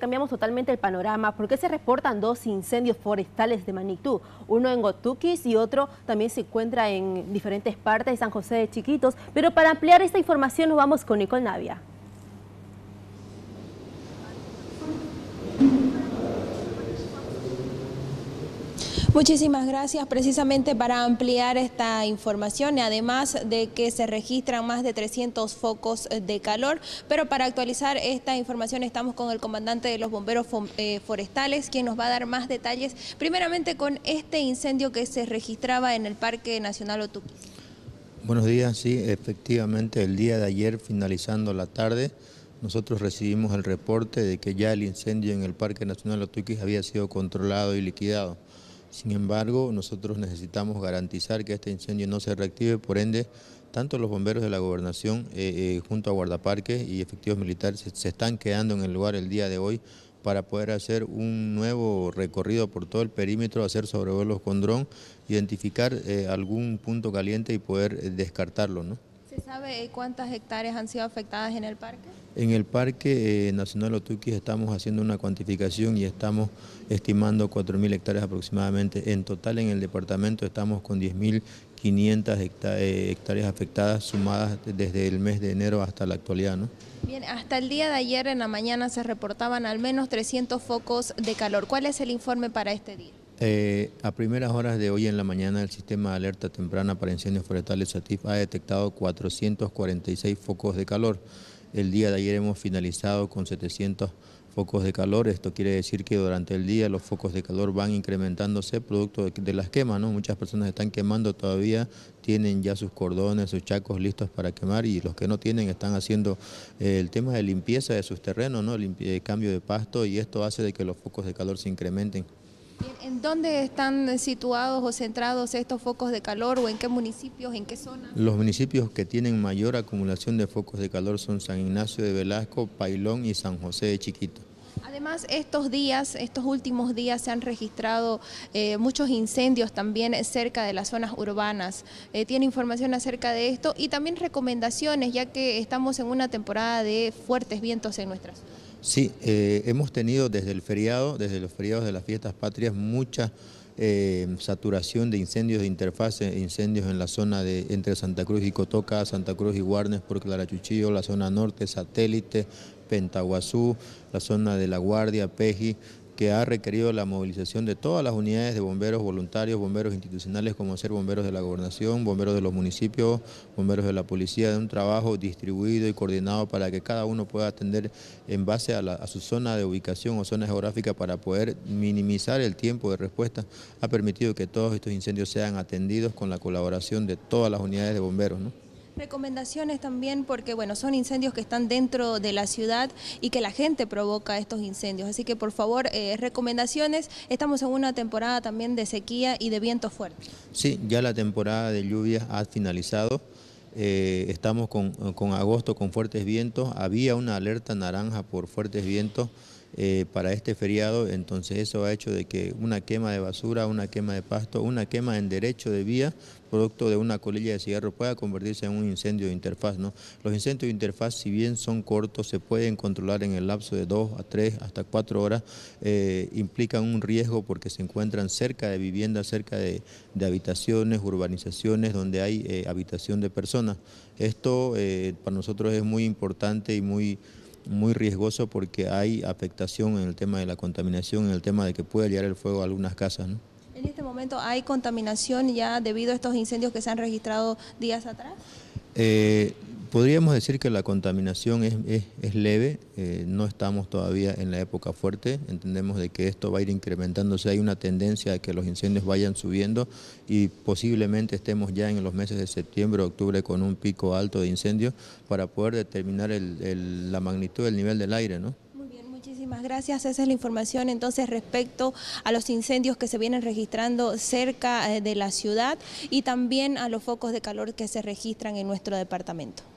cambiamos totalmente el panorama porque se reportan dos incendios forestales de magnitud, uno en Gotuquis y otro también se encuentra en diferentes partes de San José de Chiquitos. Pero para ampliar esta información nos vamos con Nicole Navia. Muchísimas gracias. Precisamente para ampliar esta información, además de que se registran más de 300 focos de calor, pero para actualizar esta información estamos con el comandante de los bomberos eh, forestales, quien nos va a dar más detalles, primeramente con este incendio que se registraba en el Parque Nacional Otuquí. Buenos días, sí, efectivamente el día de ayer, finalizando la tarde, nosotros recibimos el reporte de que ya el incendio en el Parque Nacional Otuquis había sido controlado y liquidado. Sin embargo, nosotros necesitamos garantizar que este incendio no se reactive, por ende, tanto los bomberos de la gobernación eh, eh, junto a guardaparques y efectivos militares se, están quedando en el lugar el día de hoy para poder hacer un nuevo recorrido por todo el perímetro, hacer sobrevuelos con dron, identificar eh, algún punto caliente y poder descartarlo. ¿no? ¿Se sabe cuántas hectáreas han sido afectadas en el parque? En el Parque eh, Nacional Otuquis estamos haciendo una cuantificación y estamos estimando 4.000 hectáreas aproximadamente. En total en el departamento estamos con 10.500 eh, hectáreas afectadas sumadas desde el mes de enero hasta la actualidad. ¿no? Bien, hasta el día de ayer en la mañana se reportaban al menos 300 focos de calor. ¿Cuál es el informe para este día? Eh, a primeras horas de hoy en la mañana, el sistema de alerta temprana para incendios forestales SATIF ha detectado 446 focos de calor. El día de ayer hemos finalizado con 700 focos de calor. Esto quiere decir que durante el día los focos de calor van incrementándose producto de, las quemas. ¿no? Muchas personas están quemando todavía, tienen ya sus cordones, sus chacos listos para quemar y los que no tienen están haciendo eh, el tema de limpieza de sus terrenos, ¿no? Eh, cambio de pasto y esto hace de que los focos de calor se incrementen. ¿En dónde están situados o centrados estos focos de calor o en qué municipios, en qué zonas? Los municipios que tienen mayor acumulación de focos de calor son San Ignacio de Velasco, Pailón y San José de Chiquito. Además, estos días, estos últimos días se han registrado eh, muchos incendios también cerca de las zonas urbanas. Eh, tiene información acerca de esto y también recomendaciones, ya que estamos en una temporada de fuertes vientos en nuestras Sí, eh, hemos tenido desde el feriado, desde los feriados de las fiestas patrias, mucha eh, saturación de incendios de interfase, incendios en la zona de entre Santa Cruz y Cotoca, Santa Cruz y Guarnes por Clarachuchillo, la zona norte, satélite, Pentaguazú, la zona de La Guardia, Peji, que ha requerido la movilización de todas las unidades de bomberos voluntarios, bomberos institucionales, como ser bomberos de la gobernación, bomberos de los municipios, bomberos de la policía, de un trabajo distribuido y coordinado para que cada uno pueda atender en base a, su zona de ubicación o zona geográfica para poder minimizar el tiempo de respuesta, ha permitido que todos estos incendios sean atendidos con la colaboración de todas las unidades de bomberos. Recomendaciones también porque bueno, son incendios que están dentro de la ciudad y que la gente provoca estos incendios. Así que por favor, eh, recomendaciones. Estamos en una temporada también de sequía y de vientos fuertes. Sí, ya la temporada de lluvias ha finalizado. Eh, estamos con, con agosto con fuertes vientos. Había una alerta naranja por fuertes vientos eh, para este feriado, entonces eso ha hecho de que una quema de basura, una quema de pasto, una quema en derecho de vía, producto de una colilla de cigarro, pueda convertirse en un incendio de interfaz. Los incendios de interfaz, si bien son cortos, se pueden controlar en el lapso de dos a tres hasta cuatro horas, eh, implican un riesgo porque se encuentran cerca de viviendas, cerca de, habitaciones, urbanizaciones, donde hay eh, habitación de personas. Esto para nosotros es muy importante y muy muy riesgoso porque hay afectación en el tema de la contaminación, en el tema de que puede llegar el fuego a algunas casas. ¿En este momento hay contaminación ya debido a estos incendios que se han registrado días atrás? Eh, podríamos decir que la contaminación es, leve, eh, no estamos todavía en la época fuerte, entendemos de que esto va a ir incrementándose, hay una tendencia a que los incendios vayan subiendo y posiblemente estemos ya en los meses de septiembre, o octubre con un pico alto de incendios para poder determinar la magnitud del nivel del aire, ¿no? Muchísimas gracias. Esa es la información entonces respecto a los incendios que se vienen registrando cerca eh, de la ciudad y también a los focos de calor que se registran en nuestro departamento.